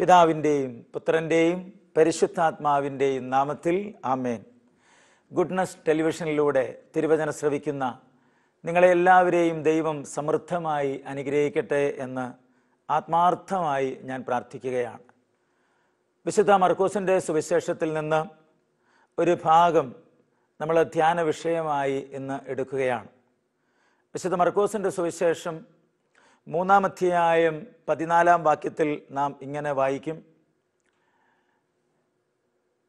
പിതാവിൻ്റെയും പുത്രൻ്റെയും പരിശുദ്ധാത്മാവിൻ്റെയും നാമത്തിൽ ആമേൻ ഗുഡ്നസ് ടെലിവിഷനിലൂടെ തിരുവചന ശ്രവിക്കുന്ന നിങ്ങളെ എല്ലാവരെയും ദൈവം സമൃദ്ധമായി അനുഗ്രഹിക്കട്ടെ എന്ന് ആത്മാർത്ഥമായി ഞാൻ പ്രാർത്ഥിക്കുകയാണ് വിശുദ്ധ മർക്കൂസിൻ്റെ സുവിശേഷത്തിൽ നിന്ന് ഒരു ഭാഗം നമ്മൾ ധ്യാന വിഷയമായി ഇന്ന് എടുക്കുകയാണ് വിശുദ്ധ മർക്കോസിൻ്റെ സുവിശേഷം മൂന്നാമധ്യായം പതിനാലാം വാക്യത്തിൽ നാം ഇങ്ങനെ വായിക്കും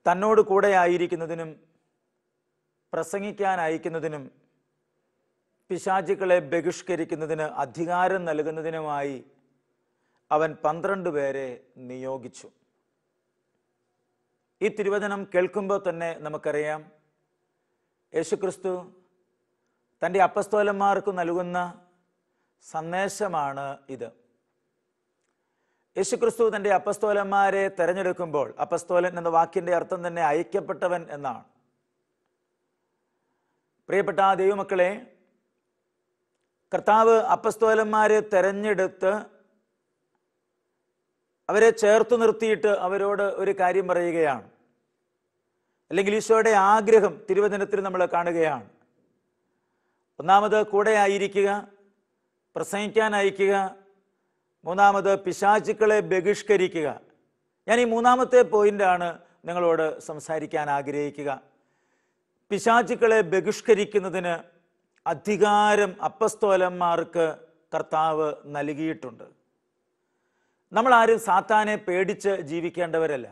തന്നോട് കൂടെ ആയിരിക്കുന്നതിനും പ്രസംഗിക്കാൻ അയക്കുന്നതിനും പിശാചികളെ ബഹിഷ്കരിക്കുന്നതിന് അധികാരം നൽകുന്നതിനുമായി അവൻ പന്ത്രണ്ട് പേരെ നിയോഗിച്ചു ഈ തിരുവചനം കേൾക്കുമ്പോൾ തന്നെ നമുക്കറിയാം യേശുക്രിസ്തു തൻ്റെ അപ്പസ്തോലന്മാർക്ക് നൽകുന്ന സന്ദേശമാണ് ഇത് യേശുക്രിസ്തു തൻ്റെ അപ്പസ്തോലന്മാരെ തെരഞ്ഞെടുക്കുമ്പോൾ അപ്പസ്തോലൻ എന്ന വാക്കിൻ്റെ അർത്ഥം തന്നെ അയക്കപ്പെട്ടവൻ എന്നാണ് പ്രിയപ്പെട്ട ആ ദൈവമക്കളെ കർത്താവ് അപ്പസ്തോലന്മാരെ തെരഞ്ഞെടുത്ത് അവരെ ചേർത്ത് നിർത്തിയിട്ട് അവരോട് ഒരു കാര്യം പറയുകയാണ് അല്ലെങ്കിൽ ഈശോയുടെ ആഗ്രഹം തിരുവചനത്തിൽ നമ്മൾ കാണുകയാണ് ഒന്നാമത് കൂടെയായിരിക്കുക പ്രസംഗിക്കാൻ അയക്കുക മൂന്നാമത് പിശാചുക്കളെ ബഹിഷ്കരിക്കുക ഞാൻ ഈ മൂന്നാമത്തെ പോയിന്റാണ് നിങ്ങളോട് സംസാരിക്കാൻ ആഗ്രഹിക്കുക പിശാചുക്കളെ ബഹിഷ്കരിക്കുന്നതിന് അധികാരം അപ്പസ്തോലന്മാർക്ക് കർത്താവ് നൽകിയിട്ടുണ്ട് നമ്മൾ ആരും സാത്താനെ പേടിച്ച് ജീവിക്കേണ്ടവരല്ല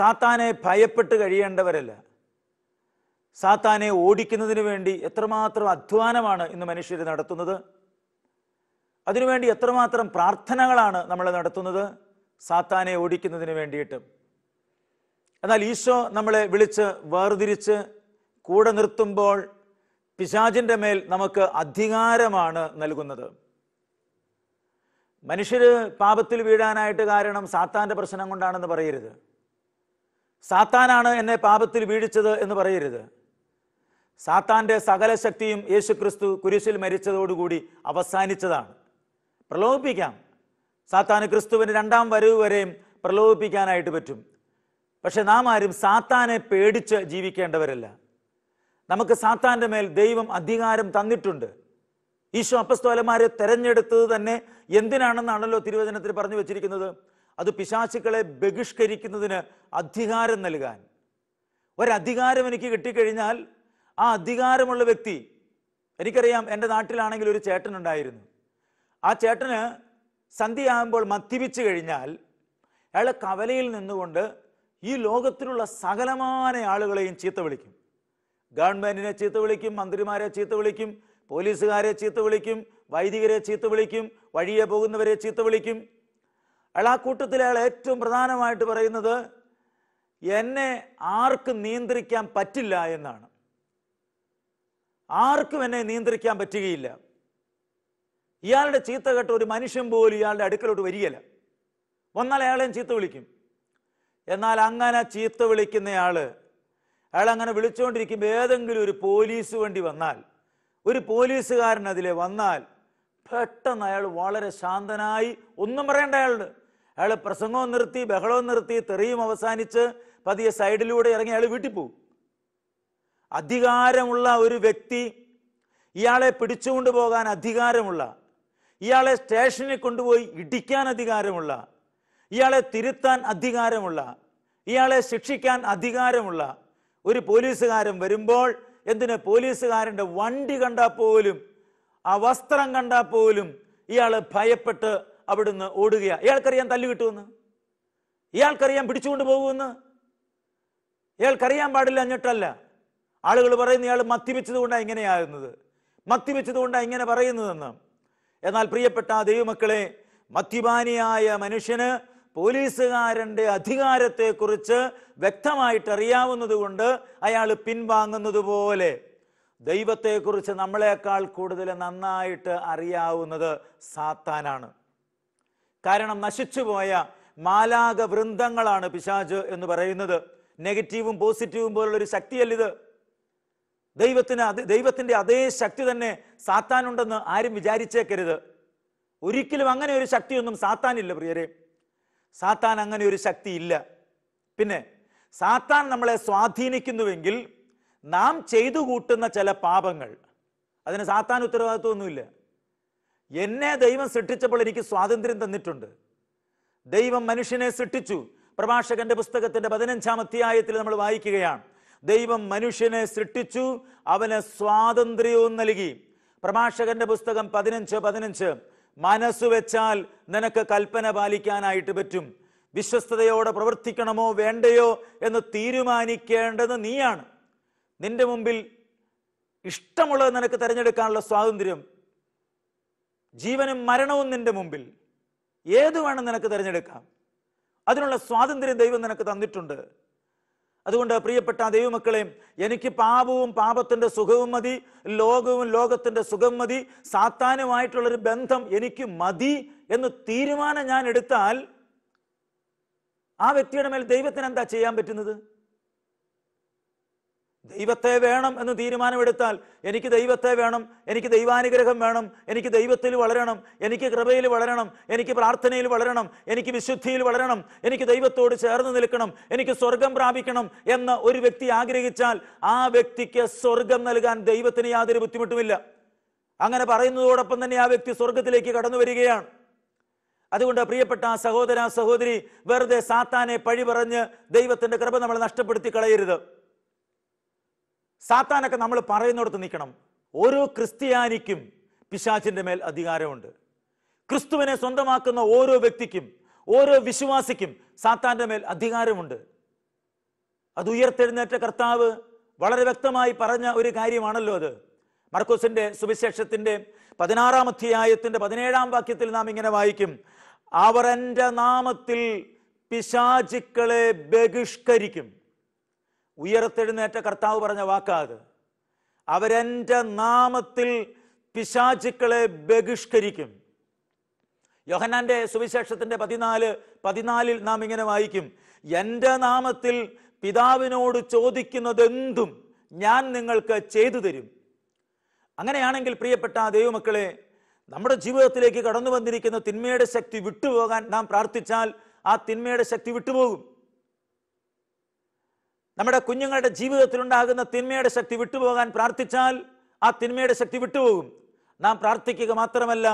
സാത്താനെ ഭയപ്പെട്ട് കഴിയേണ്ടവരല്ല സാത്താനെ ഓടിക്കുന്നതിന് വേണ്ടി എത്രമാത്രം അധ്വാനമാണ് ഇന്ന് മനുഷ്യർ നടത്തുന്നത് അതിനുവേണ്ടി എത്രമാത്രം പ്രാർത്ഥനകളാണ് നമ്മൾ നടത്തുന്നത് സാത്താനെ ഓടിക്കുന്നതിന് വേണ്ടിയിട്ട് എന്നാൽ ഈശോ നമ്മളെ വിളിച്ച് വേർതിരിച്ച് കൂടെ നിർത്തുമ്പോൾ പിശാചിൻ്റെ മേൽ നമുക്ക് അധികാരമാണ് നൽകുന്നത് മനുഷ്യർ പാപത്തിൽ വീഴാനായിട്ട് കാരണം സാത്താന്റെ പ്രശ്നം കൊണ്ടാണെന്ന് പറയരുത് സാത്താനാണ് എന്നെ പാപത്തിൽ വീഴിച്ചത് എന്ന് പറയരുത് സാത്താന്റെ സകല ശക്തിയും യേശുക്രിസ്തു കുരിശിൽ മരിച്ചതോടുകൂടി അവസാനിച്ചതാണ് പ്രലോഭിപ്പിക്കാം സാത്താന് ക്രിസ്തുവിന് രണ്ടാം വരവ് വരെയും പ്രലോഭിപ്പിക്കാനായിട്ട് പറ്റും പക്ഷെ നാം ആരും സാത്താനെ പേടിച്ച് ജീവിക്കേണ്ടവരല്ല നമുക്ക് സാത്താന്റെ മേൽ ദൈവം അധികാരം തന്നിട്ടുണ്ട് ഈശോ അപ്പസ്തോലന്മാരെ തെരഞ്ഞെടുത്തത് തന്നെ എന്തിനാണെന്നാണല്ലോ തിരുവചനത്തിൽ പറഞ്ഞു വെച്ചിരിക്കുന്നത് അത് പിശാചുക്കളെ ബഹിഷ്കരിക്കുന്നതിന് അധികാരം നൽകാൻ ഒരധികാരം എനിക്ക് കിട്ടിക്കഴിഞ്ഞാൽ ആ അധികാരമുള്ള വ്യക്തി എനിക്കറിയാം എൻ്റെ നാട്ടിലാണെങ്കിൽ ഒരു ചേട്ടനുണ്ടായിരുന്നു ആ ചേട്ടന് സന്ധ്യയാകുമ്പോൾ മദ്യപിച്ച് കഴിഞ്ഞാൽ അയാൾ കവലയിൽ നിന്നുകൊണ്ട് ഈ ലോകത്തിലുള്ള സകലമായ ആളുകളെയും ചീത്ത വിളിക്കും ഗവൺമെൻറ്റിനെ ചീത്ത വിളിക്കും മന്ത്രിമാരെ ചീത്ത വിളിക്കും പോലീസുകാരെ ചീത്ത വിളിക്കും വൈദികരെ ചീത്ത വിളിക്കും വഴിയെ പോകുന്നവരെ ചീത്ത വിളിക്കും അയാൾ ആ കൂട്ടത്തിൽ അയാൾ ഏറ്റവും പ്രധാനമായിട്ട് പറയുന്നത് എന്നെ ആർക്കും നിയന്ത്രിക്കാൻ പറ്റില്ല എന്നാണ് ആർക്കും എന്നെ നിയന്ത്രിക്കാൻ പറ്റുകയില്ല ഇയാളുടെ ചീത്ത കേട്ട ഒരു മനുഷ്യൻ പോലും ഇയാളുടെ അടുക്കലോട്ട് വരികയില്ല വന്നാൽ അയാളെയും ചീത്ത വിളിക്കും എന്നാൽ അങ്ങനെ ചീത്ത ആള് അയാൾ അങ്ങനെ വിളിച്ചുകൊണ്ടിരിക്കുമ്പോൾ ഏതെങ്കിലും ഒരു പോലീസ് വണ്ടി വന്നാൽ ഒരു പോലീസുകാരൻ അതിലെ വന്നാൽ പെട്ടെന്ന് അയാൾ വളരെ ശാന്തനായി ഒന്നും പറയേണ്ട അയാളുണ്ട് അയാൾ പ്രസംഗവും നിർത്തി ബഹളവും നിർത്തി തെറിയും അവസാനിച്ച് പതിയെ സൈഡിലൂടെ ഇറങ്ങി അയാൾ വീട്ടിൽ പോകും അധികാരമുള്ള ഒരു വ്യക്തി ഇയാളെ പിടിച്ചുകൊണ്ട് പോകാൻ അധികാരമുള്ള ഇയാളെ സ്റ്റേഷനിൽ കൊണ്ടുപോയി ഇടിക്കാൻ അധികാരമുള്ള ഇയാളെ തിരുത്താൻ അധികാരമുള്ള ഇയാളെ ശിക്ഷിക്കാൻ അധികാരമുള്ള ഒരു പോലീസുകാരൻ വരുമ്പോൾ എന്തിന് പോലീസുകാരൻ്റെ വണ്ടി കണ്ടാൽ പോലും ആ വസ്ത്രം കണ്ടാൽ പോലും ഇയാൾ ഭയപ്പെട്ട് അവിടുന്ന് ഓടുകയാണ് ഇയാൾക്കറിയാൻ തല്ലു കിട്ടുമെന്ന് ഇയാൾക്കറിയാൻ പിടിച്ചുകൊണ്ട് പോകുമെന്ന് ഇയാൾക്കറിയാൻ പാടില്ല എന്നിട്ടല്ല ആളുകൾ പറയുന്ന ഇയാൾ കൊണ്ടാണ് ഇങ്ങനെയാകുന്നത് കൊണ്ടാണ് ഇങ്ങനെ പറയുന്നതെന്ന് എന്നാൽ പ്രിയപ്പെട്ട ദൈവമക്കളെ മദ്യപാനിയായ മനുഷ്യന് പോലീസുകാരൻ്റെ അധികാരത്തെക്കുറിച്ച് വ്യക്തമായിട്ട് അറിയാവുന്നതുകൊണ്ട് അയാൾ പിൻവാങ്ങുന്നത് പോലെ ദൈവത്തെക്കുറിച്ച് നമ്മളെക്കാൾ കൂടുതൽ നന്നായിട്ട് അറിയാവുന്നത് സാത്താനാണ് കാരണം നശിച്ചുപോയ മാലാക വൃന്ദങ്ങളാണ് പിശാജ് എന്ന് പറയുന്നത് നെഗറ്റീവും പോസിറ്റീവും പോലുള്ളൊരു ശക്തിയല്ലിത് ദൈവത്തിന് അത് ദൈവത്തിൻ്റെ അതേ ശക്തി തന്നെ സാത്താനുണ്ടെന്ന് ആരും വിചാരിച്ചേക്കരുത് ഒരിക്കലും അങ്ങനെ ഒരു ശക്തിയൊന്നും സാത്താനില്ല പ്രിയരെ സാത്താൻ അങ്ങനെ ഒരു ശക്തി ഇല്ല പിന്നെ സാത്താൻ നമ്മളെ സ്വാധീനിക്കുന്നുവെങ്കിൽ നാം ചെയ്തു കൂട്ടുന്ന ചില പാപങ്ങൾ അതിന് സാത്താൻ ഉത്തരവാദിത്വമൊന്നുമില്ല എന്നെ ദൈവം സൃഷ്ടിച്ചപ്പോൾ എനിക്ക് സ്വാതന്ത്ര്യം തന്നിട്ടുണ്ട് ദൈവം മനുഷ്യനെ സൃഷ്ടിച്ചു പ്രഭാഷകന്റെ പുസ്തകത്തിന്റെ പതിനഞ്ചാം അധ്യായത്തിൽ നമ്മൾ വായിക്കുകയാണ് ദൈവം മനുഷ്യനെ സൃഷ്ടിച്ചു അവന് സ്വാതന്ത്ര്യവും നൽകി പ്രഭാഷകന്റെ പുസ്തകം പതിനഞ്ച് പതിനഞ്ച് മനസ്സ് വെച്ചാൽ നിനക്ക് കൽപ്പന പാലിക്കാനായിട്ട് പറ്റും വിശ്വസ്തയോടെ പ്രവർത്തിക്കണമോ വേണ്ടയോ എന്ന് തീരുമാനിക്കേണ്ടത് നീയാണ് നിന്റെ മുമ്പിൽ ഇഷ്ടമുള്ളത് നിനക്ക് തിരഞ്ഞെടുക്കാനുള്ള സ്വാതന്ത്ര്യം ജീവനും മരണവും നിന്റെ മുമ്പിൽ ഏതു വേണം നിനക്ക് തിരഞ്ഞെടുക്കാം അതിനുള്ള സ്വാതന്ത്ര്യം ദൈവം നിനക്ക് തന്നിട്ടുണ്ട് അതുകൊണ്ട് പ്രിയപ്പെട്ട ദൈവമക്കളെ എനിക്ക് പാപവും പാപത്തിൻ്റെ സുഖവും മതി ലോകവും ലോകത്തിൻ്റെ സുഖം മതി സാത്താനുമായിട്ടുള്ളൊരു ബന്ധം എനിക്ക് മതി എന്ന് തീരുമാനം ഞാൻ എടുത്താൽ ആ വ്യക്തിയുടെ മേൽ ദൈവത്തിന് എന്താ ചെയ്യാൻ പറ്റുന്നത് ദൈവത്തെ വേണം എന്ന് തീരുമാനമെടുത്താൽ എനിക്ക് ദൈവത്തെ വേണം എനിക്ക് ദൈവാനുഗ്രഹം വേണം എനിക്ക് ദൈവത്തിൽ വളരണം എനിക്ക് കൃപയിൽ വളരണം എനിക്ക് പ്രാർത്ഥനയിൽ വളരണം എനിക്ക് വിശുദ്ധിയിൽ വളരണം എനിക്ക് ദൈവത്തോട് ചേർന്ന് നിൽക്കണം എനിക്ക് സ്വർഗം പ്രാപിക്കണം എന്ന് ഒരു വ്യക്തി ആഗ്രഹിച്ചാൽ ആ വ്യക്തിക്ക് സ്വർഗം നൽകാൻ ദൈവത്തിന് യാതൊരു ബുദ്ധിമുട്ടുമില്ല അങ്ങനെ പറയുന്നതോടൊപ്പം തന്നെ ആ വ്യക്തി സ്വർഗത്തിലേക്ക് കടന്നു വരികയാണ് അതുകൊണ്ട് പ്രിയപ്പെട്ട സഹോദര സഹോദരി വെറുതെ സാത്താനെ പഴി പറഞ്ഞ് ദൈവത്തിന്റെ കൃപ നമ്മൾ നഷ്ടപ്പെടുത്തി കളയരുത് സാത്താനൊക്കെ നമ്മൾ പറയുന്നിടത്ത് നിൽക്കണം ഓരോ ക്രിസ്ത്യാനിക്കും പിശാചിൻ്റെ മേൽ അധികാരമുണ്ട് ക്രിസ്തുവിനെ സ്വന്തമാക്കുന്ന ഓരോ വ്യക്തിക്കും ഓരോ വിശ്വാസിക്കും സാത്താൻ്റെ മേൽ അധികാരമുണ്ട് അത് ഉയർത്തെഴുന്നേറ്റ കർത്താവ് വളരെ വ്യക്തമായി പറഞ്ഞ ഒരു കാര്യമാണല്ലോ അത് മർക്കോസിന്റെ സുവിശേഷത്തിന്റെ പതിനാറാം അധ്യായത്തിന്റെ പതിനേഴാം വാക്യത്തിൽ നാം ഇങ്ങനെ വായിക്കും അവർ എൻ്റെ നാമത്തിൽ പിശാചിക്കളെ ബഹിഷ്കരിക്കും ഉയരത്തെഴുന്നേറ്റ കർത്താവ് പറഞ്ഞ വാക്കാത് അവരെൻ്റെ നാമത്തിൽ പിശാചുക്കളെ ബഹിഷ്കരിക്കും യോഹനാന്റെ സുവിശേഷത്തിന്റെ പതിനാല് പതിനാലിൽ നാം ഇങ്ങനെ വായിക്കും എൻ്റെ നാമത്തിൽ പിതാവിനോട് ചോദിക്കുന്നതെന്തും ഞാൻ നിങ്ങൾക്ക് ചെയ്തു തരും അങ്ങനെയാണെങ്കിൽ പ്രിയപ്പെട്ട ദൈവമക്കളെ നമ്മുടെ ജീവിതത്തിലേക്ക് കടന്നു വന്നിരിക്കുന്ന തിന്മയുടെ ശക്തി വിട്ടുപോകാൻ നാം പ്രാർത്ഥിച്ചാൽ ആ തിന്മയുടെ ശക്തി വിട്ടുപോകും നമ്മുടെ കുഞ്ഞുങ്ങളുടെ ജീവിതത്തിലുണ്ടാകുന്ന തിന്മയുടെ ശക്തി വിട്ടുപോകാൻ പ്രാർത്ഥിച്ചാൽ ആ തിന്മയുടെ ശക്തി വിട്ടുപോകും നാം പ്രാർത്ഥിക്കുക മാത്രമല്ല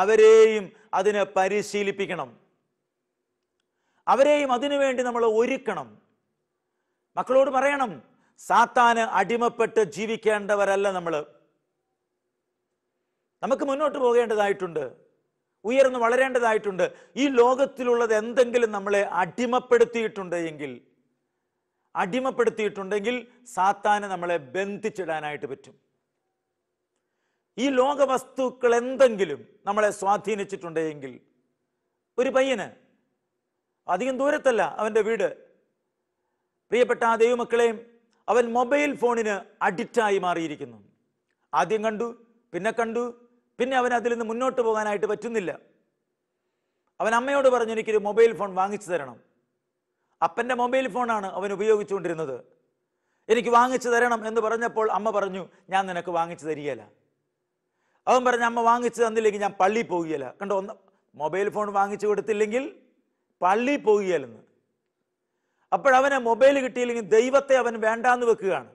അവരെയും അതിനെ പരിശീലിപ്പിക്കണം അവരെയും അതിനുവേണ്ടി നമ്മൾ ഒരുക്കണം മക്കളോട് പറയണം സാത്താന് അടിമപ്പെട്ട് ജീവിക്കേണ്ടവരല്ല നമ്മൾ നമുക്ക് മുന്നോട്ട് പോകേണ്ടതായിട്ടുണ്ട് ഉയർന്നു വളരേണ്ടതായിട്ടുണ്ട് ഈ ലോകത്തിലുള്ളത് എന്തെങ്കിലും നമ്മളെ അടിമപ്പെടുത്തിയിട്ടുണ്ട് എങ്കിൽ അടിമപ്പെടുത്തിയിട്ടുണ്ടെങ്കിൽ സാത്താന് നമ്മളെ ബന്ധിച്ചിടാനായിട്ട് പറ്റും ഈ ലോകവസ്തുക്കൾ എന്തെങ്കിലും നമ്മളെ സ്വാധീനിച്ചിട്ടുണ്ടെങ്കിൽ ഒരു പയ്യന് അധികം ദൂരത്തല്ല അവൻ്റെ വീട് പ്രിയപ്പെട്ട ആ ദൈവമക്കളെയും അവൻ മൊബൈൽ ഫോണിന് അഡിക്റ്റായി മാറിയിരിക്കുന്നു ആദ്യം കണ്ടു പിന്നെ കണ്ടു പിന്നെ അവൻ അതിൽ നിന്ന് മുന്നോട്ട് പോകാനായിട്ട് പറ്റുന്നില്ല അവൻ അമ്മയോട് പറഞ്ഞു എനിക്കൊരു മൊബൈൽ ഫോൺ വാങ്ങിച്ചു തരണം അപ്പൻ്റെ മൊബൈൽ ഫോണാണ് അവൻ ഉപയോഗിച്ചുകൊണ്ടിരുന്നത് എനിക്ക് വാങ്ങിച്ചു തരണം എന്ന് പറഞ്ഞപ്പോൾ അമ്മ പറഞ്ഞു ഞാൻ നിനക്ക് വാങ്ങിച്ചു തരികയില്ല അവൻ പറഞ്ഞ അമ്മ വാങ്ങിച്ചു തന്നില്ലെങ്കിൽ ഞാൻ പള്ളി പോവുകയില്ല കണ്ടോ ഒന്ന് മൊബൈൽ ഫോൺ വാങ്ങിച്ചു കൊടുത്തില്ലെങ്കിൽ പള്ളി പോവുകയില്ലെന്ന് അപ്പോഴവന് മൊബൈൽ കിട്ടിയില്ലെങ്കിൽ ദൈവത്തെ അവൻ വേണ്ടാന്ന് വെക്കുകയാണ്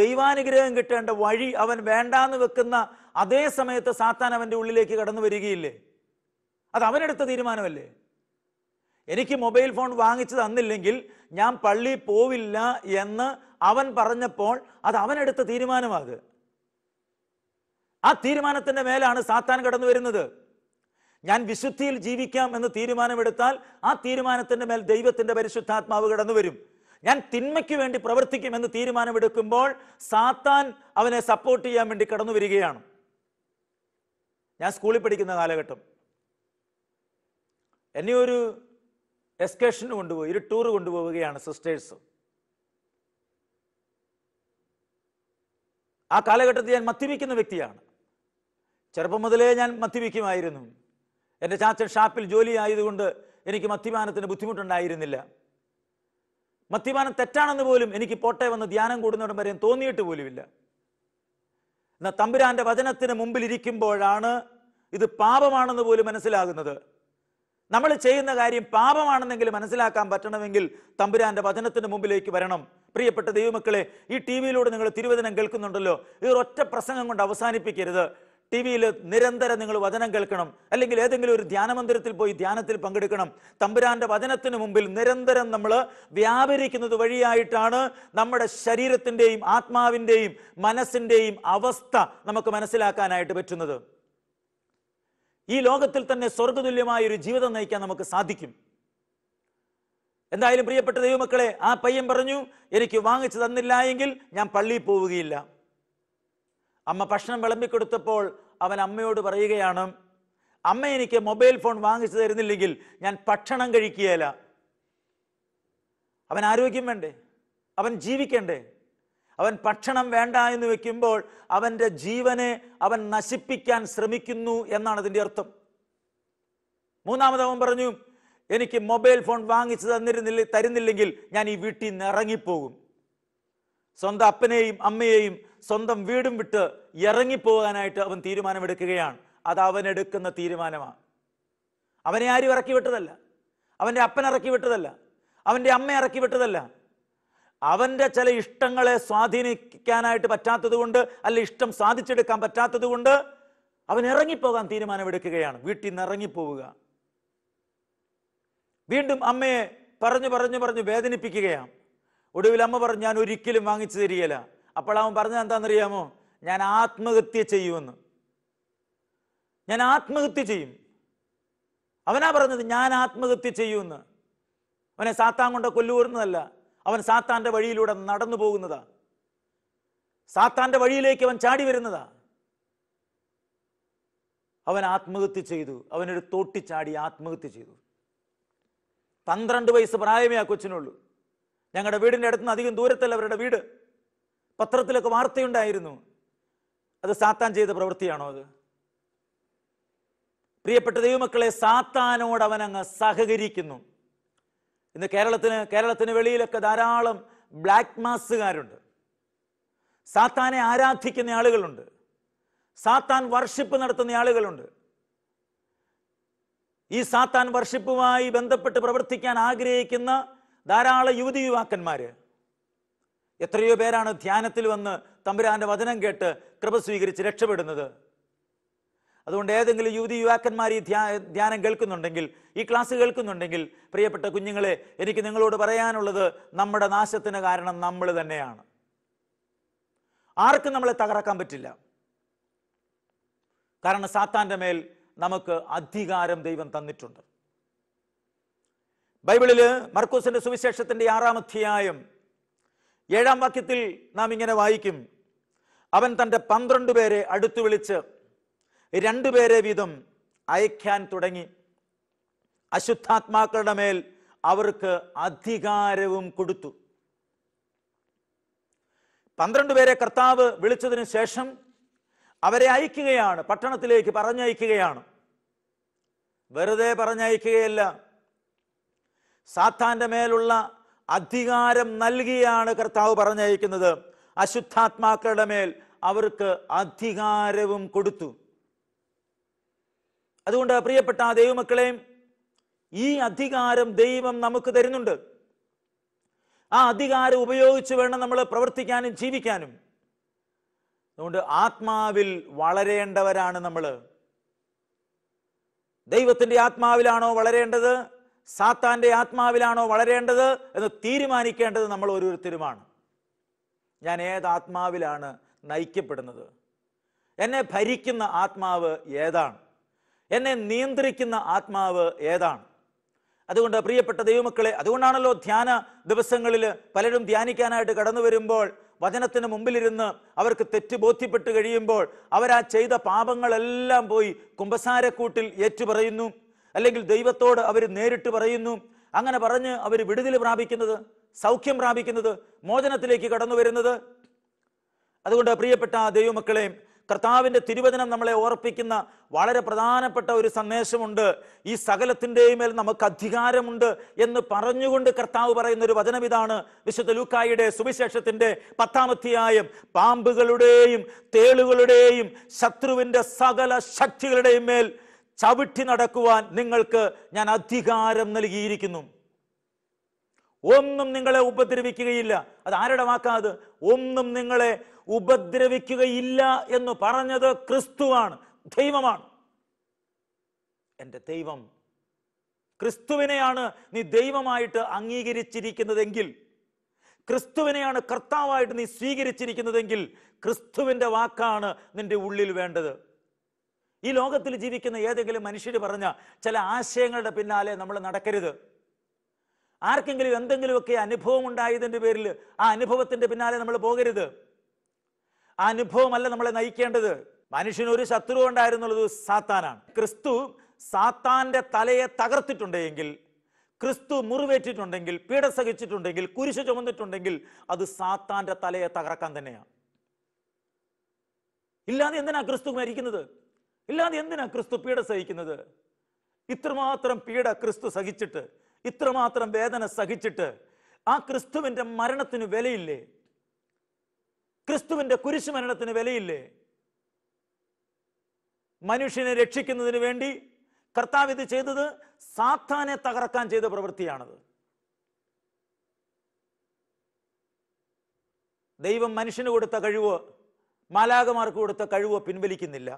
ദൈവാനുഗ്രഹം കിട്ടേണ്ട വഴി അവൻ വേണ്ടാന്ന് വെക്കുന്ന അതേ സമയത്ത് സാത്താൻ അവൻ്റെ ഉള്ളിലേക്ക് കടന്നു വരികയില്ലേ അത് അവനെടുത്ത തീരുമാനമല്ലേ എനിക്ക് മൊബൈൽ ഫോൺ വാങ്ങിച്ചു തന്നില്ലെങ്കിൽ ഞാൻ പള്ളി പോവില്ല എന്ന് അവൻ പറഞ്ഞപ്പോൾ അത് അവനെടുത്ത തീരുമാനമാകുക ആ തീരുമാനത്തിന്റെ മേലാണ് സാത്താൻ കടന്നു വരുന്നത് ഞാൻ വിശുദ്ധിയിൽ ജീവിക്കാം എന്ന് തീരുമാനമെടുത്താൽ ആ തീരുമാനത്തിന്റെ മേൽ ദൈവത്തിന്റെ പരിശുദ്ധാത്മാവ് കടന്നു വരും ഞാൻ തിന്മയ്ക്ക് വേണ്ടി പ്രവർത്തിക്കുമെന്ന് തീരുമാനമെടുക്കുമ്പോൾ സാത്താൻ അവനെ സപ്പോർട്ട് ചെയ്യാൻ വേണ്ടി കടന്നു വരികയാണ് ഞാൻ സ്കൂളിൽ പഠിക്കുന്ന കാലഘട്ടം എന്നെ ഒരു എസ്കേഷന് കൊണ്ടുപോയി ഒരു ടൂർ കൊണ്ടുപോവുകയാണ് സിസ്റ്റേഴ്സ് ആ കാലഘട്ടത്തിൽ ഞാൻ മദ്യപിക്കുന്ന വ്യക്തിയാണ് ചെറുപ്പം മുതലേ ഞാൻ മദ്യപിക്കുമായിരുന്നു എൻ്റെ ചാച്ചൻ ഷാപ്പിൽ ജോലി ആയതുകൊണ്ട് എനിക്ക് മദ്യപാനത്തിന് ബുദ്ധിമുട്ടുണ്ടായിരുന്നില്ല മദ്യപാനം തെറ്റാണെന്ന് പോലും എനിക്ക് പോട്ടെ വന്ന് ധ്യാനം കൂടുന്നവരും വരെയും തോന്നിയിട്ട് പോലുമില്ല എന്നാൽ തമ്പുരാന്റെ വചനത്തിന് മുമ്പിൽ ഇരിക്കുമ്പോഴാണ് ഇത് പാപമാണെന്ന് പോലും മനസ്സിലാകുന്നത് നമ്മൾ ചെയ്യുന്ന കാര്യം പാപമാണെന്നെങ്കിൽ മനസ്സിലാക്കാൻ പറ്റണമെങ്കിൽ തമ്പുരാന്റെ വചനത്തിന് മുമ്പിലേക്ക് വരണം പ്രിയപ്പെട്ട ദൈവമക്കളെ ഈ ടി വിയിലൂടെ നിങ്ങൾ തിരുവചനം കേൾക്കുന്നുണ്ടല്ലോ ഈ ഒറ്റ പ്രസംഗം കൊണ്ട് അവസാനിപ്പിക്കരുത് ടി വിയിൽ നിരന്തരം നിങ്ങൾ വചനം കേൾക്കണം അല്ലെങ്കിൽ ഏതെങ്കിലും ഒരു ധ്യാനമന്ദിരത്തിൽ പോയി ധ്യാനത്തിൽ പങ്കെടുക്കണം തമ്പുരാന്റെ വചനത്തിന് മുമ്പിൽ നിരന്തരം നമ്മൾ വ്യാപരിക്കുന്നത് വഴിയായിട്ടാണ് നമ്മുടെ ശരീരത്തിൻ്റെയും ആത്മാവിൻ്റെയും മനസ്സിൻ്റെയും അവസ്ഥ നമുക്ക് മനസ്സിലാക്കാനായിട്ട് പറ്റുന്നത് ഈ ലോകത്തിൽ തന്നെ സ്വർഗതുല്യമായ ഒരു ജീവിതം നയിക്കാൻ നമുക്ക് സാധിക്കും എന്തായാലും പ്രിയപ്പെട്ട ദൈവമക്കളെ ആ പയ്യൻ പറഞ്ഞു എനിക്ക് വാങ്ങിച്ചു തന്നില്ല എങ്കിൽ ഞാൻ പള്ളിയിൽ പോവുകയില്ല അമ്മ ഭക്ഷണം വിളമ്പിക്കൊടുത്തപ്പോൾ അവൻ അമ്മയോട് പറയുകയാണ് അമ്മ എനിക്ക് മൊബൈൽ ഫോൺ വാങ്ങിച്ചു തരുന്നില്ലെങ്കിൽ ഞാൻ ഭക്ഷണം കഴിക്കുകയില്ല അവൻ ആരോഗ്യം വേണ്ടേ അവൻ ജീവിക്കണ്ടേ അവൻ ഭക്ഷണം വേണ്ട എന്ന് വെക്കുമ്പോൾ അവൻ്റെ ജീവനെ അവൻ നശിപ്പിക്കാൻ ശ്രമിക്കുന്നു എന്നാണ് അതിൻ്റെ അർത്ഥം മൂന്നാമത് അവൻ പറഞ്ഞു എനിക്ക് മൊബൈൽ ഫോൺ വാങ്ങിച്ചു തന്നിരുന്നില്ല തരുന്നില്ലെങ്കിൽ ഞാൻ ഈ വീട്ടിൽ നിന്ന് ഇറങ്ങിപ്പോകും സ്വന്തം അപ്പനെയും അമ്മയെയും സ്വന്തം വീടും വിട്ട് ഇറങ്ങിപ്പോകാനായിട്ട് അവൻ തീരുമാനമെടുക്കുകയാണ് അത് അവൻ എടുക്കുന്ന തീരുമാനമാണ് അവനെ ആരും ഇറക്കി വിട്ടതല്ല അവൻ്റെ അപ്പൻ ഇറക്കി വിട്ടതല്ല അവൻ്റെ അമ്മ ഇറക്കി വിട്ടതല്ല അവൻ്റെ ചില ഇഷ്ടങ്ങളെ സ്വാധീനിക്കാനായിട്ട് പറ്റാത്തതുകൊണ്ട് അല്ല ഇഷ്ടം സാധിച്ചെടുക്കാൻ പറ്റാത്തതുകൊണ്ട് അവൻ ഇറങ്ങിപ്പോകാൻ തീരുമാനമെടുക്കുകയാണ് വീട്ടിൽ നിന്ന് ഇറങ്ങിപ്പോവുക വീണ്ടും അമ്മയെ പറഞ്ഞു പറഞ്ഞു പറഞ്ഞു വേദനിപ്പിക്കുകയാണ് ഒടുവിൽ അമ്മ പറഞ്ഞു ഞാൻ ഒരിക്കലും വാങ്ങിച്ചു തരികയില്ല അപ്പോൾ അവൻ പറഞ്ഞത് എന്താണെന്നറിയാമോ ഞാൻ ആത്മഹത്യ ചെയ്യുമെന്ന് ഞാൻ ആത്മഹത്യ ചെയ്യും അവനാ പറഞ്ഞത് ഞാൻ ആത്മഹത്യ ചെയ്യുമെന്ന് അവനെ സാത്താൻ കൊണ്ട് കൊല്ലുവരുന്നതല്ല അവൻ സാത്താന്റെ വഴിയിലൂടെ നടന്നു പോകുന്നതാ സാത്താന്റെ വഴിയിലേക്ക് അവൻ ചാടി വരുന്നതാ അവൻ ആത്മഹത്യ ചെയ്തു അവനൊരു തോട്ടി ചാടി ആത്മഹത്യ ചെയ്തു പന്ത്രണ്ട് വയസ്സ് പ്രായമേ ആ കൊച്ചിനുള്ളൂ ഞങ്ങളുടെ വീടിൻ്റെ അടുത്ത് നിന്ന് അധികം ദൂരത്തല്ല അവരുടെ വീട് പത്രത്തിലൊക്കെ വാർത്തയുണ്ടായിരുന്നു അത് സാത്താൻ ചെയ്ത പ്രവൃത്തിയാണോ അത് പ്രിയപ്പെട്ട ദൈവമക്കളെ സാത്താനോട് അവനങ്ങ് സഹകരിക്കുന്നു ഇന്ന് കേരളത്തിന് കേരളത്തിന് വെളിയിലൊക്കെ ധാരാളം ബ്ലാക്ക് മാസുകാരുണ്ട് സാത്താനെ ആരാധിക്കുന്ന ആളുകളുണ്ട് സാത്താൻ വർഷിപ്പ് നടത്തുന്ന ആളുകളുണ്ട് ഈ സാത്താൻ വർഷിപ്പുമായി ബന്ധപ്പെട്ട് പ്രവർത്തിക്കാൻ ആഗ്രഹിക്കുന്ന ധാരാളം യുവതി യുവാക്കന്മാര് എത്രയോ പേരാണ് ധ്യാനത്തിൽ വന്ന് തമ്പുരാന്റെ വചനം കേട്ട് കൃപ സ്വീകരിച്ച് രക്ഷപ്പെടുന്നത് അതുകൊണ്ട് ഏതെങ്കിലും യുവതി യുവാക്കന്മാർ ഈ ധ്യാനം കേൾക്കുന്നുണ്ടെങ്കിൽ ഈ ക്ലാസ് കേൾക്കുന്നുണ്ടെങ്കിൽ പ്രിയപ്പെട്ട കുഞ്ഞുങ്ങളെ എനിക്ക് നിങ്ങളോട് പറയാനുള്ളത് നമ്മുടെ നാശത്തിന് കാരണം നമ്മൾ തന്നെയാണ് ആർക്കും നമ്മളെ തകർക്കാൻ പറ്റില്ല കാരണം സാത്താന്റെ മേൽ നമുക്ക് അധികാരം ദൈവം തന്നിട്ടുണ്ട് ബൈബിളില് മർക്കൂസിന്റെ സുവിശേഷത്തിന്റെ ആറാം അധ്യായം ഏഴാം വാക്യത്തിൽ നാം ഇങ്ങനെ വായിക്കും അവൻ തൻ്റെ പന്ത്രണ്ട് പേരെ അടുത്തു വിളിച്ച് രണ്ടുപേരെ വീതം അയക്കാൻ തുടങ്ങി അശുദ്ധാത്മാക്കളുടെ മേൽ അവർക്ക് അധികാരവും കൊടുത്തു പന്ത്രണ്ട് പേരെ കർത്താവ് വിളിച്ചതിന് ശേഷം അവരെ അയക്കുകയാണ് പട്ടണത്തിലേക്ക് പറഞ്ഞയക്കുകയാണ് വെറുതെ പറഞ്ഞയക്കുകയല്ല സാത്താന്റെ മേലുള്ള അധികാരം നൽകിയാണ് കർത്താവ് പറഞ്ഞയക്കുന്നത് അശുദ്ധാത്മാക്കളുടെ മേൽ അവർക്ക് അധികാരവും കൊടുത്തു അതുകൊണ്ട് പ്രിയപ്പെട്ട ദൈവമക്കളെ ഈ അധികാരം ദൈവം നമുക്ക് തരുന്നുണ്ട് ആ അധികാരം ഉപയോഗിച്ച് വേണം നമ്മൾ പ്രവർത്തിക്കാനും ജീവിക്കാനും അതുകൊണ്ട് ആത്മാവിൽ വളരേണ്ടവരാണ് നമ്മൾ ദൈവത്തിൻ്റെ ആത്മാവിലാണോ വളരേണ്ടത് സാത്താന്റെ ആത്മാവിലാണോ വളരേണ്ടത് എന്ന് തീരുമാനിക്കേണ്ടത് നമ്മൾ ഓരോരുത്തരുമാണ് ഞാൻ ഏത് ആത്മാവിലാണ് നയിക്കപ്പെടുന്നത് എന്നെ ഭരിക്കുന്ന ആത്മാവ് ഏതാണ് എന്നെ നിയന്ത്രിക്കുന്ന ആത്മാവ് ഏതാണ് അതുകൊണ്ട് പ്രിയപ്പെട്ട ദൈവമക്കളെ അതുകൊണ്ടാണല്ലോ ധ്യാന ദിവസങ്ങളിൽ പലരും ധ്യാനിക്കാനായിട്ട് കടന്നു വരുമ്പോൾ വചനത്തിന് മുമ്പിലിരുന്ന് അവർക്ക് തെറ്റ് ബോധ്യപ്പെട്ട് കഴിയുമ്പോൾ അവരാ ചെയ്ത പാപങ്ങളെല്ലാം പോയി കുമ്പസാരക്കൂട്ടിൽ ഏറ്റുപറയുന്നു അല്ലെങ്കിൽ ദൈവത്തോട് അവർ നേരിട്ട് പറയുന്നു അങ്ങനെ പറഞ്ഞ് അവർ വിടുതൽ പ്രാപിക്കുന്നത് സൗഖ്യം പ്രാപിക്കുന്നത് മോചനത്തിലേക്ക് കടന്നു വരുന്നത് അതുകൊണ്ട് പ്രിയപ്പെട്ട ദൈവമക്കളെ കർത്താവിൻ്റെ തിരുവചനം നമ്മളെ ഓർപ്പിക്കുന്ന വളരെ പ്രധാനപ്പെട്ട ഒരു സന്ദേശമുണ്ട് ഈ സകലത്തിൻ്റെയും മേൽ നമുക്ക് അധികാരമുണ്ട് എന്ന് പറഞ്ഞുകൊണ്ട് കർത്താവ് പറയുന്ന ഒരു വചനം ഇതാണ് വിശുദ്ധ ലൂക്കായിയുടെ സുവിശേഷത്തിൻ്റെ പത്താമധ്യായം പാമ്പുകളുടെയും തേളുകളുടെയും ശത്രുവിൻ്റെ സകല ശക്തികളുടെയും മേൽ ചവിട്ടി നടക്കുവാൻ നിങ്ങൾക്ക് ഞാൻ അധികാരം നൽകിയിരിക്കുന്നു ഒന്നും നിങ്ങളെ ഉപദ്രവിക്കുകയില്ല അത് ആരുടെ വാക്കാത് ഒന്നും നിങ്ങളെ ഉപദ്രവിക്കുകയില്ല എന്ന് പറഞ്ഞത് ക്രിസ്തുവാണ് ദൈവമാണ് എൻ്റെ ദൈവം ക്രിസ്തുവിനെയാണ് നീ ദൈവമായിട്ട് അംഗീകരിച്ചിരിക്കുന്നതെങ്കിൽ ക്രിസ്തുവിനെയാണ് കർത്താവായിട്ട് നീ സ്വീകരിച്ചിരിക്കുന്നതെങ്കിൽ ക്രിസ്തുവിൻ്റെ വാക്കാണ് നിന്റെ ഉള്ളിൽ വേണ്ടത് ഈ ലോകത്തിൽ ജീവിക്കുന്ന ഏതെങ്കിലും മനുഷ്യർ പറഞ്ഞ ചില ആശയങ്ങളുടെ പിന്നാലെ നമ്മൾ നടക്കരുത് ആർക്കെങ്കിലും എന്തെങ്കിലുമൊക്കെ അനുഭവം ഉണ്ടായതിൻ്റെ പേരിൽ ആ അനുഭവത്തിൻ്റെ പിന്നാലെ നമ്മൾ പോകരുത് ആ അനുഭവമല്ല നമ്മളെ നയിക്കേണ്ടത് മനുഷ്യനൊരു ശത്രു ഉണ്ടായിരുന്നുള്ളത് സാത്താനാണ് ക്രിസ്തു സാത്താന്റെ തലയെ തകർത്തിട്ടുണ്ട് എങ്കിൽ ക്രിസ്തു മുറിവേറ്റിട്ടുണ്ടെങ്കിൽ പീഡ സഹിച്ചിട്ടുണ്ടെങ്കിൽ കുരിശ് ചുമന്നിട്ടുണ്ടെങ്കിൽ അത് സാത്താന്റെ തലയെ തകർക്കാൻ തന്നെയാണ് ഇല്ലാതെ എന്തിനാ ക്രിസ്തു മരിക്കുന്നത് ഇല്ലാതെ എന്തിനാ ക്രിസ്തു പീഡ സഹിക്കുന്നത് ഇത്രമാത്രം പീഡ ക്രിസ്തു സഹിച്ചിട്ട് ഇത്രമാത്രം വേദന സഹിച്ചിട്ട് ആ ക്രിസ്തുവിന്റെ മരണത്തിന് വിലയില്ലേ ക്രിസ്തുവിന്റെ കുരിശു മരണത്തിന് വിലയില്ലേ മനുഷ്യനെ രക്ഷിക്കുന്നതിന് വേണ്ടി കർത്താവ് ഇത് ചെയ്തത് സാത്താനെ തകർക്കാൻ ചെയ്ത പ്രവൃത്തിയാണത് ദൈവം മനുഷ്യന് കൊടുത്ത കഴിവ് മാലാകമാർക്ക് കൊടുത്ത കഴിവ് പിൻവലിക്കുന്നില്ല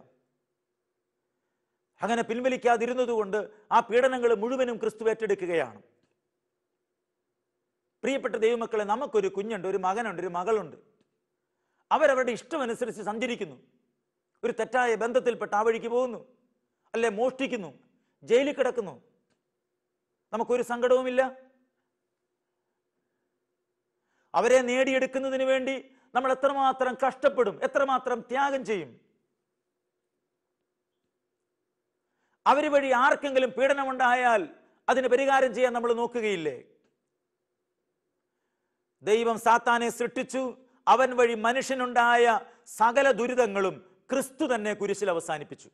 അങ്ങനെ പിൻവലിക്കാതിരുന്നതുകൊണ്ട് ആ പീഡനങ്ങൾ മുഴുവനും ക്രിസ്തു ഏറ്റെടുക്കുകയാണ് പ്രിയപ്പെട്ട ദൈവമക്കളെ നമുക്കൊരു കുഞ്ഞുണ്ട് ഒരു മകനുണ്ട് ഒരു മകളുണ്ട് അവരവരുടെ ഇഷ്ടമനുസരിച്ച് സഞ്ചരിക്കുന്നു ഒരു തെറ്റായ ബന്ധത്തിൽപ്പെട്ട് ആ വഴിക്ക് പോകുന്നു അല്ലെ മോഷ്ടിക്കുന്നു ജയിലിൽ കിടക്കുന്നു നമുക്കൊരു സങ്കടവുമില്ല അവരെ നേടിയെടുക്കുന്നതിന് വേണ്ടി നമ്മൾ എത്രമാത്രം കഷ്ടപ്പെടും എത്രമാത്രം ത്യാഗം ചെയ്യും അവർ വഴി ആർക്കെങ്കിലും പീഡനമുണ്ടായാൽ അതിന് പരിഹാരം ചെയ്യാൻ നമ്മൾ നോക്കുകയില്ലേ ദൈവം സാത്താനെ സൃഷ്ടിച്ചു അവൻ വഴി മനുഷ്യനുണ്ടായ സകല ദുരിതങ്ങളും ക്രിസ്തു തന്നെ കുരിശിൽ അവസാനിപ്പിച്ചു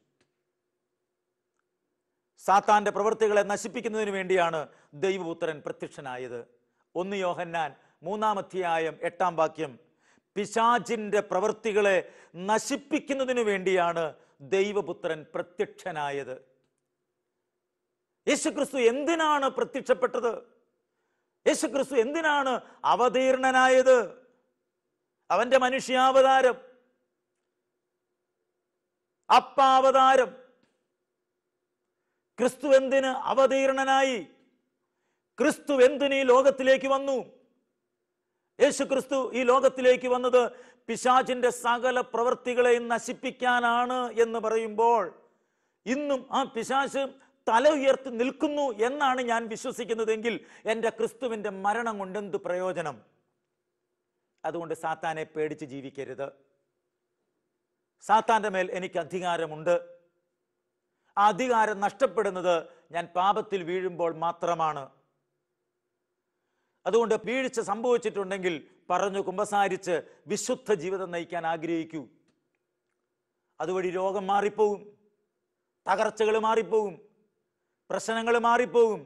സാത്താന്റെ പ്രവൃത്തികളെ നശിപ്പിക്കുന്നതിന് വേണ്ടിയാണ് ദൈവപുത്രൻ പ്രത്യക്ഷനായത് ഒന്ന് യോഹന്നാൻ മൂന്നാമധ്യായം എട്ടാം വാക്യം പിശാചിന്റെ പ്രവൃത്തികളെ നശിപ്പിക്കുന്നതിന് വേണ്ടിയാണ് ദൈവപുത്രൻ പ്രത്യക്ഷനായത് യേശുക്രിസ്തു എന്തിനാണ് പ്രത്യക്ഷപ്പെട്ടത് യേശുക്രിസ്തു എന്തിനാണ് അവതീർണനായത് അവന്റെ മനുഷ്യാവതാരം അപ്പാവതാരം ക്രിസ്തു എന്തിന് അവതീർണനായി ക്രിസ്തു എന്തിന് ഈ ലോകത്തിലേക്ക് വന്നു യേശു ക്രിസ്തു ഈ ലോകത്തിലേക്ക് വന്നത് പിശാചിന്റെ സകല പ്രവൃത്തികളെയും നശിപ്പിക്കാനാണ് എന്ന് പറയുമ്പോൾ ഇന്നും ആ പിശാച് തല ഉയർത്തി നിൽക്കുന്നു എന്നാണ് ഞാൻ വിശ്വസിക്കുന്നതെങ്കിൽ എൻ്റെ ക്രിസ്തുവിൻ്റെ മരണം കൊണ്ടെന്ത് പ്രയോജനം അതുകൊണ്ട് സാത്താനെ പേടിച്ച് ജീവിക്കരുത് സാത്താന്റെ മേൽ എനിക്ക് അധികാരമുണ്ട് ആ അധികാരം നഷ്ടപ്പെടുന്നത് ഞാൻ പാപത്തിൽ വീഴുമ്പോൾ മാത്രമാണ് അതുകൊണ്ട് വീഴ്ച സംഭവിച്ചിട്ടുണ്ടെങ്കിൽ പറഞ്ഞു കുമ്പസാരിച്ച് വിശുദ്ധ ജീവിതം നയിക്കാൻ ആഗ്രഹിക്കൂ അതുവഴി രോഗം മാറിപ്പോവും തകർച്ചകൾ മാറിപ്പോവും പ്രശ്നങ്ങൾ മാറിപ്പോവും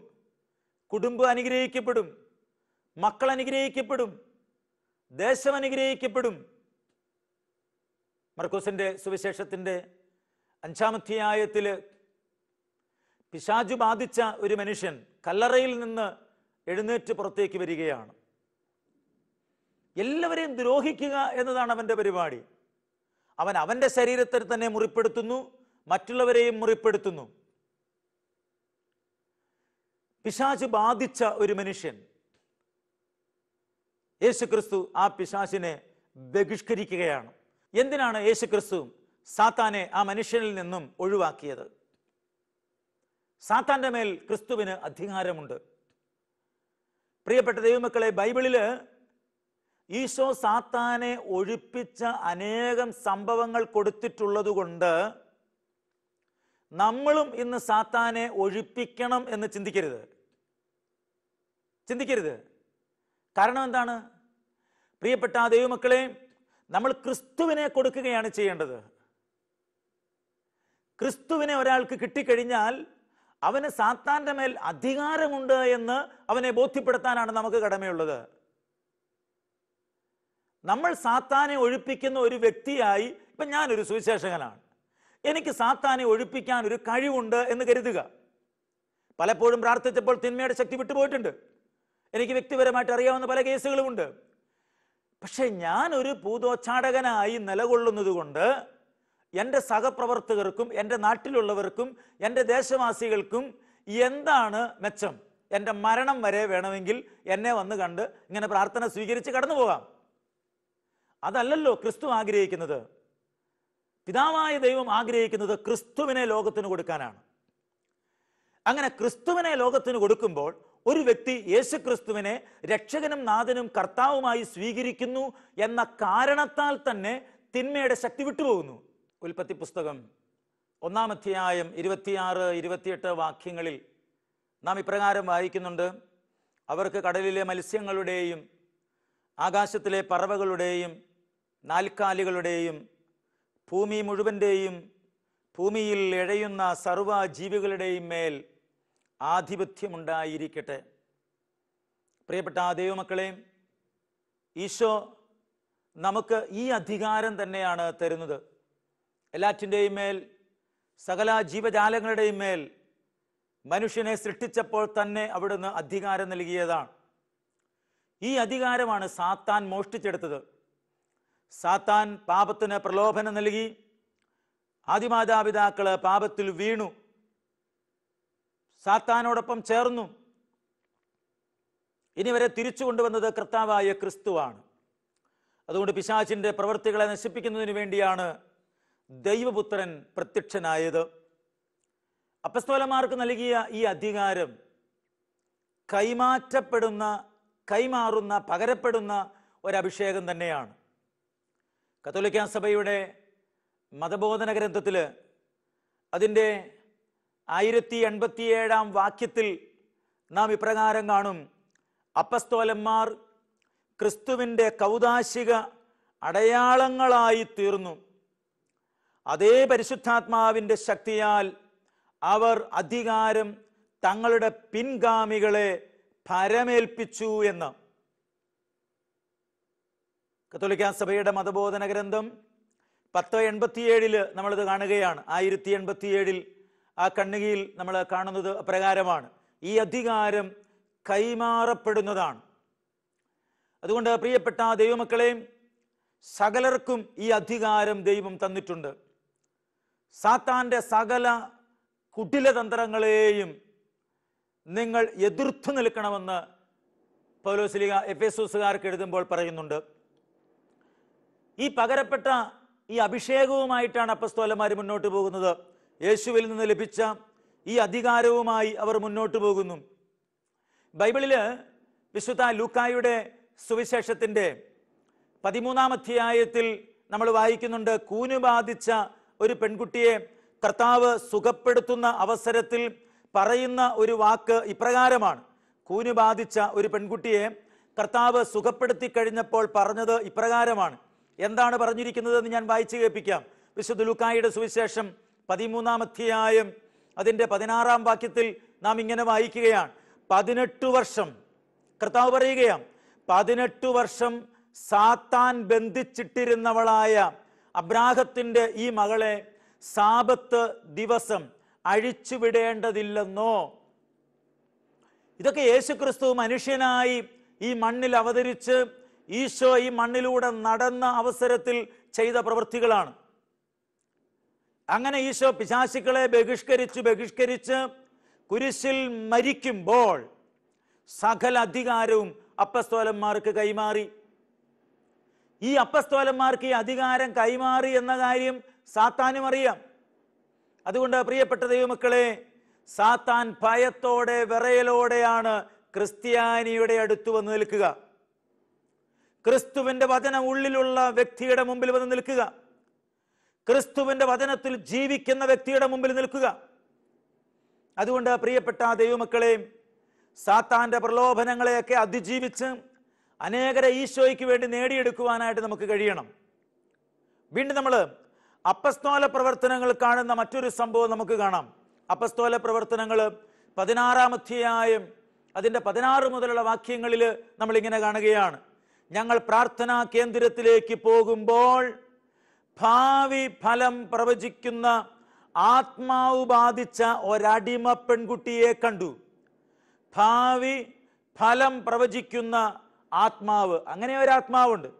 കുടുംബം അനുഗ്രഹിക്കപ്പെടും മക്കൾ അനുഗ്രഹിക്കപ്പെടും ദേശം അനുഗ്രഹിക്കപ്പെടും മർക്കോസിന്റെ സുവിശേഷത്തിന്റെ അഞ്ചാമധ്യായത്തിൽ പിശാജു ബാധിച്ച ഒരു മനുഷ്യൻ കല്ലറയിൽ നിന്ന് എഴുന്നേറ്റ് പുറത്തേക്ക് വരികയാണ് എല്ലാവരെയും ദ്രോഹിക്കുക എന്നതാണ് അവൻ്റെ പരിപാടി അവൻ അവൻ്റെ ശരീരത്തിൽ തന്നെ മുറിപ്പെടുത്തുന്നു മറ്റുള്ളവരെയും മുറിപ്പെടുത്തുന്നു പിശാജ് ബാധിച്ച ഒരു മനുഷ്യൻ യേശുക്രിസ്തു ആ പിശാസിനെ ബഹിഷ്കരിക്കുകയാണ് എന്തിനാണ് യേശുക്രിസ്തു സാത്താനെ ആ മനുഷ്യനിൽ നിന്നും ഒഴിവാക്കിയത് സാത്താന്റെ മേൽ ക്രിസ്തുവിന് അധികാരമുണ്ട് പ്രിയപ്പെട്ട ദൈവമക്കളെ ബൈബിളിൽ ഈശോ സാത്താനെ ഒഴിപ്പിച്ച അനേകം സംഭവങ്ങൾ കൊടുത്തിട്ടുള്ളതുകൊണ്ട് നമ്മളും ഇന്ന് സാത്താനെ ഒഴിപ്പിക്കണം എന്ന് ചിന്തിക്കരുത് ചിന്തിക്കരുത് കാരണം എന്താണ് പ്രിയപ്പെട്ട ആ ദൈവമക്കളെ നമ്മൾ ക്രിസ്തുവിനെ കൊടുക്കുകയാണ് ചെയ്യേണ്ടത് ക്രിസ്തുവിനെ ഒരാൾക്ക് കിട്ടിക്കഴിഞ്ഞാൽ അവന് സാത്താന്റെ മേൽ അധികാരമുണ്ട് എന്ന് അവനെ ബോധ്യപ്പെടുത്താനാണ് നമുക്ക് കടമയുള്ളത് നമ്മൾ സാത്താനെ ഒഴിപ്പിക്കുന്ന ഒരു വ്യക്തിയായി ഇപ്പൊ ഞാനൊരു സുവിശേഷകനാണ് എനിക്ക് സാത്താനെ ഒഴിപ്പിക്കാൻ ഒരു കഴിവുണ്ട് എന്ന് കരുതുക പലപ്പോഴും പ്രാർത്ഥിച്ചപ്പോൾ തിന്മയുടെ ശക്തി വിട്ടുപോയിട്ടുണ്ട് എനിക്ക് വ്യക്തിപരമായിട്ട് അറിയാവുന്ന പല കേസുകളുമുണ്ട് പക്ഷെ ഞാൻ ഒരു ഭൂതോച്ചാടകനായി നിലകൊള്ളുന്നത് കൊണ്ട് എൻ്റെ സഹപ്രവർത്തകർക്കും എൻ്റെ നാട്ടിലുള്ളവർക്കും എൻ്റെ ദേശവാസികൾക്കും എന്താണ് മെച്ചം എൻ്റെ മരണം വരെ വേണമെങ്കിൽ എന്നെ വന്ന് കണ്ട് ഇങ്ങനെ പ്രാർത്ഥന സ്വീകരിച്ച് കടന്നു പോകാം അതല്ലല്ലോ ക്രിസ്തു ആഗ്രഹിക്കുന്നത് പിതാവായ ദൈവം ആഗ്രഹിക്കുന്നത് ക്രിസ്തുവിനെ ലോകത്തിന് കൊടുക്കാനാണ് അങ്ങനെ ക്രിസ്തുവിനെ ലോകത്തിന് കൊടുക്കുമ്പോൾ ഒരു വ്യക്തി യേശുക്രിസ്തുവിനെ രക്ഷകനും നാഥനും കർത്താവുമായി സ്വീകരിക്കുന്നു എന്ന കാരണത്താൽ തന്നെ തിന്മയുടെ ശക്തി വിട്ടുപോകുന്നു ഉൽപ്പത്തി പുസ്തകം ഒന്നാമധ്യായം ഇരുപത്തിയാറ് ഇരുപത്തിയെട്ട് വാക്യങ്ങളിൽ നാം ഇപ്രകാരം വായിക്കുന്നുണ്ട് അവർക്ക് കടലിലെ മത്സ്യങ്ങളുടെയും ആകാശത്തിലെ പറവകളുടെയും നാൽക്കാലികളുടെയും ഭൂമി മുഴുവൻ്റെയും ഭൂമിയിൽ ഇഴയുന്ന സർവ്വ ജീവികളുടെയും മേൽ ആധിപത്യമുണ്ടായിരിക്കട്ടെ പ്രിയപ്പെട്ട ആ ദൈവമക്കളെ ഈശോ നമുക്ക് ഈ അധികാരം തന്നെയാണ് തരുന്നത് എല്ലാറ്റിൻ്റെയും മേൽ സകല ജീവജാലങ്ങളുടെയും മേൽ മനുഷ്യനെ സൃഷ്ടിച്ചപ്പോൾ തന്നെ അവിടുന്ന് അധികാരം നൽകിയതാണ് ഈ അധികാരമാണ് സാത്താൻ മോഷ്ടിച്ചെടുത്തത് സാത്താൻ പാപത്തിന് പ്രലോഭനം നൽകി ആദിമാതാപിതാക്കൾ പാപത്തിൽ വീണു സാത്താനോടൊപ്പം ചേർന്നു ഇനി വരെ തിരിച്ചു കൊണ്ടുവന്നത് കർത്താവായ ക്രിസ്തുവാണ് അതുകൊണ്ട് പിശാചിൻ്റെ പ്രവൃത്തികളെ നശിപ്പിക്കുന്നതിന് വേണ്ടിയാണ് ദൈവപുത്രൻ പ്രത്യക്ഷനായത് അപ്പസ്തോലന്മാർക്ക് നൽകിയ ഈ അധികാരം കൈമാറ്റപ്പെടുന്ന കൈമാറുന്ന പകരപ്പെടുന്ന ഒരഭിഷേകം തന്നെയാണ് കത്തോലിക്കാ സഭയുടെ മതബോധന ഗ്രന്ഥത്തിൽ അതിൻ്റെ ആയിരത്തി എൺപത്തിയേഴാം വാക്യത്തിൽ നാം ഇപ്രകാരം കാണും അപ്പസ്തോലന്മാർ ക്രിസ്തുവിൻ്റെ കൗതാശിക അടയാളങ്ങളായി തീർന്നു അതേ പരിശുദ്ധാത്മാവിൻ്റെ ശക്തിയാൽ അവർ അധികാരം തങ്ങളുടെ പിൻഗാമികളെ ഫരമേൽപ്പിച്ചു എന്ന് കത്തോലിക്ക സഭയുടെ മതബോധന ഗ്രന്ഥം പത്ത് എൺപത്തിയേഴില് നമ്മളിത് കാണുകയാണ് ആയിരത്തി എൺപത്തിയേഴിൽ ആ കണ്ണുകിയിൽ നമ്മൾ കാണുന്നത് പ്രകാരമാണ് ഈ അധികാരം കൈമാറപ്പെടുന്നതാണ് അതുകൊണ്ട് പ്രിയപ്പെട്ട ദൈവമക്കളെ സകലർക്കും ഈ അധികാരം ദൈവം തന്നിട്ടുണ്ട് സാത്താന്റെ സകല കുടിലതന്ത്രങ്ങളെയും നിങ്ങൾ എതിർത്തു നിൽക്കണമെന്ന് പൗലോസ്ലിക എഫ് എസുസുകാർക്ക് എഴുതുമ്പോൾ പറയുന്നുണ്ട് ഈ പകരപ്പെട്ട ഈ അഭിഷേകവുമായിട്ടാണ് അപ്പസ്തോലന്മാർ മുന്നോട്ട് പോകുന്നത് യേശുവിൽ നിന്ന് ലഭിച്ച ഈ അധികാരവുമായി അവർ മുന്നോട്ട് പോകുന്നു ബൈബിളിൽ വിശുദ്ധ ലൂക്കായുടെ സുവിശേഷത്തിൻ്റെ പതിമൂന്നാം അധ്യായത്തിൽ നമ്മൾ വായിക്കുന്നുണ്ട് കൂനു ബാധിച്ച ഒരു പെൺകുട്ടിയെ കർത്താവ് സുഖപ്പെടുത്തുന്ന അവസരത്തിൽ പറയുന്ന ഒരു വാക്ക് ഇപ്രകാരമാണ് കൂനു ബാധിച്ച ഒരു പെൺകുട്ടിയെ കർത്താവ് സുഖപ്പെടുത്തി കഴിഞ്ഞപ്പോൾ പറഞ്ഞത് ഇപ്രകാരമാണ് എന്താണ് പറഞ്ഞിരിക്കുന്നത് എന്ന് ഞാൻ വായിച്ചു കേൾപ്പിക്കാം വിശുദ്ധ ലുക്കായുടെ സുവിശേഷം പതിമൂന്നാം അധ്യായം അതിൻ്റെ പതിനാറാം വാക്യത്തിൽ നാം ഇങ്ങനെ വായിക്കുകയാണ് പതിനെട്ട് വർഷം കർത്താവ് പറയുകയാണ് പതിനെട്ട് വർഷം സാത്താൻ ബന്ധിച്ചിട്ടിരുന്നവളായ അബ്രാഹത്തിൻ്റെ ഈ മകളെ സാപത്ത് ദിവസം അഴിച്ചുവിടേണ്ടതില്ലെന്നോ ഇതൊക്കെ യേശുക്രിസ്തു മനുഷ്യനായി ഈ മണ്ണിൽ അവതരിച്ച് ഈശോ ഈ മണ്ണിലൂടെ നടന്ന അവസരത്തിൽ ചെയ്ത പ്രവൃത്തികളാണ് അങ്ങനെ ഈശോ പിശാസികളെ ബഹിഷ്കരിച്ച് ബഹിഷ്കരിച്ച് കുരിശിൽ മരിക്കുമ്പോൾ സകല അധികാരവും അപ്പസ്തോലന്മാർക്ക് കൈമാറി ഈ അപ്പസ്തോലന്മാർക്ക് ഈ അധികാരം കൈമാറി എന്ന കാര്യം സാത്താനും അറിയാം അതുകൊണ്ട് പ്രിയപ്പെട്ട ദൈവമക്കളെ സാത്താൻ ഭയത്തോടെ വിറയലോടെയാണ് ക്രിസ്ത്യാനിയുടെ അടുത്ത് വന്ന് നിൽക്കുക ക്രിസ്തുവിന്റെ വചനം ഉള്ളിലുള്ള വ്യക്തിയുടെ മുമ്പിൽ വന്ന് നിൽക്കുക ക്രിസ്തുവിന്റെ വചനത്തിൽ ജീവിക്കുന്ന വ്യക്തിയുടെ മുമ്പിൽ നിൽക്കുക അതുകൊണ്ട് പ്രിയപ്പെട്ട ദൈവമക്കളെ സാത്താന്റെ പ്രലോഭനങ്ങളെയൊക്കെ അതിജീവിച്ച് അനേകരെ ഈശോയ്ക്ക് വേണ്ടി നേടിയെടുക്കുവാനായിട്ട് നമുക്ക് കഴിയണം വീണ്ടും നമ്മൾ അപ്പസ്തോല പ്രവർത്തനങ്ങൾ കാണുന്ന മറ്റൊരു സംഭവം നമുക്ക് കാണാം അപ്പസ്തോല പ്രവർത്തനങ്ങൾ അധ്യായം അതിൻ്റെ പതിനാറ് മുതലുള്ള വാക്യങ്ങളിൽ നമ്മളിങ്ങനെ കാണുകയാണ് ഞങ്ങൾ പ്രാർത്ഥനാ കേന്ദ്രത്തിലേക്ക് പോകുമ്പോൾ ഭാവി ഫലം പ്രവചിക്കുന്ന ആത്മാവ് ബാധിച്ച ഒരടിമ പെൺകുട്ടിയെ കണ്ടു ഭാവി ഫലം പ്രവചിക്കുന്ന ആത്മാവ് അങ്ങനെ ഒരാത്മാവുണ്ട്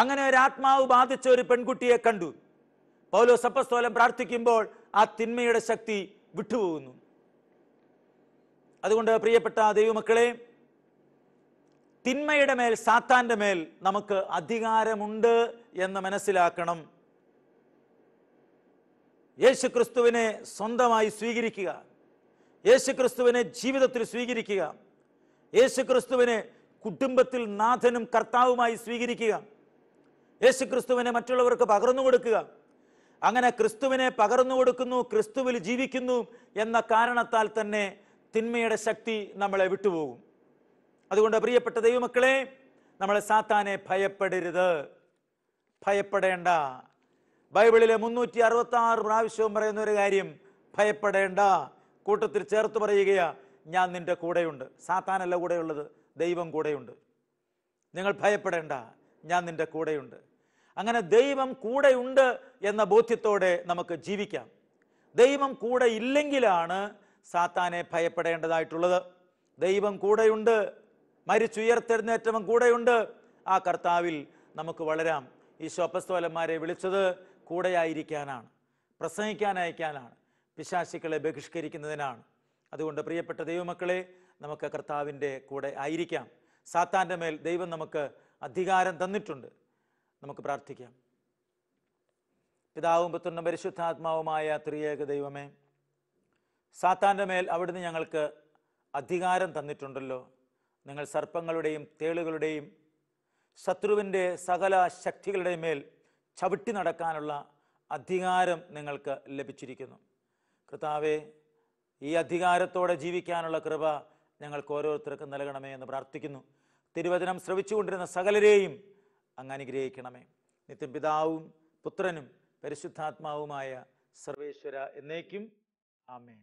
അങ്ങനെ ഒരാത്മാവ് ബാധിച്ച ഒരു പെൺകുട്ടിയെ കണ്ടു പൗലോ സപ്പസ്തോലം പ്രാർത്ഥിക്കുമ്പോൾ ആ തിന്മയുടെ ശക്തി വിട്ടുപോകുന്നു അതുകൊണ്ട് പ്രിയപ്പെട്ട ദൈവമക്കളെ തിന്മയുടെ മേൽ സാത്താന്റെ മേൽ നമുക്ക് അധികാരമുണ്ട് എന്ന് മനസ്സിലാക്കണം യേശു ക്രിസ്തുവിനെ സ്വന്തമായി സ്വീകരിക്കുക യേശു ക്രിസ്തുവിനെ ജീവിതത്തിൽ സ്വീകരിക്കുക യേശു ക്രിസ്തുവിനെ കുടുംബത്തിൽ നാഥനും കർത്താവുമായി സ്വീകരിക്കുക യേശു ക്രിസ്തുവിനെ മറ്റുള്ളവർക്ക് പകർന്നു കൊടുക്കുക അങ്ങനെ ക്രിസ്തുവിനെ പകർന്നു കൊടുക്കുന്നു ക്രിസ്തുവിൽ ജീവിക്കുന്നു എന്ന കാരണത്താൽ തന്നെ തിന്മയുടെ ശക്തി നമ്മളെ വിട്ടുപോകും അതുകൊണ്ട് പ്രിയപ്പെട്ട ദൈവമക്കളെ നമ്മളെ സാത്താനെ ഭയപ്പെടരുത് ഭയപ്പെടേണ്ട ബൈബിളിലെ മുന്നൂറ്റി അറുപത്തി ആറ് പ്രാവശ്യവും പറയുന്ന ഒരു കാര്യം ഭയപ്പെടേണ്ട കൂട്ടത്തിൽ ചേർത്ത് പറയുകയാ ഞാൻ നിന്റെ കൂടെയുണ്ട് സാത്താനല്ല കൂടെയുള്ളത് ദൈവം കൂടെയുണ്ട് നിങ്ങൾ ഭയപ്പെടേണ്ട ഞാൻ നിന്റെ കൂടെയുണ്ട് അങ്ങനെ ദൈവം കൂടെയുണ്ട് എന്ന ബോധ്യത്തോടെ നമുക്ക് ജീവിക്കാം ദൈവം കൂടെ ഇല്ലെങ്കിലാണ് സാത്താനെ ഭയപ്പെടേണ്ടതായിട്ടുള്ളത് ദൈവം കൂടെയുണ്ട് മരിച്ചുയർത്തെഴുന്നേറ്റവും കൂടെയുണ്ട് ആ കർത്താവിൽ നമുക്ക് വളരാം ഈശോ അപ്പസ്തോലന്മാരെ വിളിച്ചത് കൂടെയായിരിക്കാനാണ് പ്രസംഗിക്കാൻ അയക്കാനാണ് പിശാശിക്കളെ ബഹിഷ്കരിക്കുന്നതിനാണ് അതുകൊണ്ട് പ്രിയപ്പെട്ട ദൈവമക്കളെ നമുക്ക് കർത്താവിൻ്റെ കൂടെ ആയിരിക്കാം സാത്താൻ്റെ മേൽ ദൈവം നമുക്ക് അധികാരം തന്നിട്ടുണ്ട് നമുക്ക് പ്രാർത്ഥിക്കാം പിതാവും പുത്രനും പരിശുദ്ധാത്മാവുമായ ത്രിയേക ദൈവമേ സാത്താൻ്റെ മേൽ അവിടുന്ന് ഞങ്ങൾക്ക് അധികാരം തന്നിട്ടുണ്ടല്ലോ നിങ്ങൾ സർപ്പങ്ങളുടെയും തേളുകളുടെയും ശത്രുവിൻ്റെ സകല ശക്തികളുടെ മേൽ ചവിട്ടി നടക്കാനുള്ള അധികാരം നിങ്ങൾക്ക് ലഭിച്ചിരിക്കുന്നു കർത്താവെ ഈ അധികാരത്തോടെ ജീവിക്കാനുള്ള കൃപ ഞങ്ങൾക്ക് ഓരോരുത്തർക്കും നൽകണമേ എന്ന് പ്രാർത്ഥിക്കുന്നു തിരുവചനം ശ്രവിച്ചുകൊണ്ടിരുന്ന സകലരെയും അങ്ങ് അനുഗ്രഹിക്കണമേ നിത്യം പിതാവും പുത്രനും പരിശുദ്ധാത്മാവുമായ സർവേശ്വര എന്നേക്കും ആമേൻ